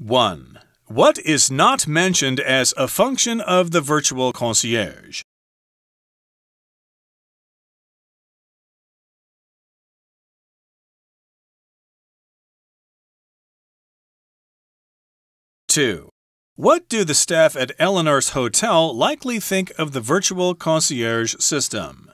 1. What is not mentioned as a function of the virtual concierge? Two. What do the staff at Eleanor's Hotel likely think of the virtual concierge system?